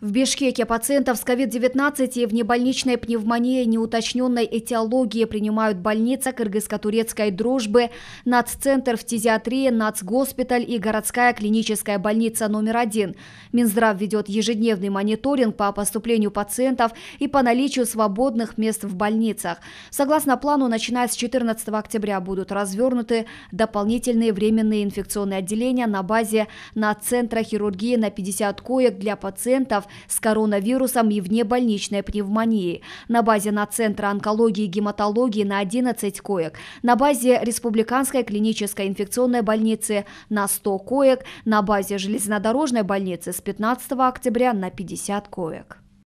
В Бишкеке пациентов с COVID-19 и внебольничной пневмонией неуточненной этиологии принимают больница Кыргызско-турецкой дружбы, Наццентр фтизиатрии, Нацгоспиталь и городская клиническая больница номер один. Минздрав ведет ежедневный мониторинг по поступлению пациентов и по наличию свободных мест в больницах. Согласно плану, начиная с 14 октября будут развернуты дополнительные временные инфекционные отделения на базе Наццентра хирургии на 50 коек для пациентов, с коронавирусом и внебольничной пневмонии. На базе на Центра онкологии и гематологии на 11 коек, на базе Республиканской клинической инфекционной больницы на 100 коек, на базе железнодорожной больницы с 15 октября на 50 коек.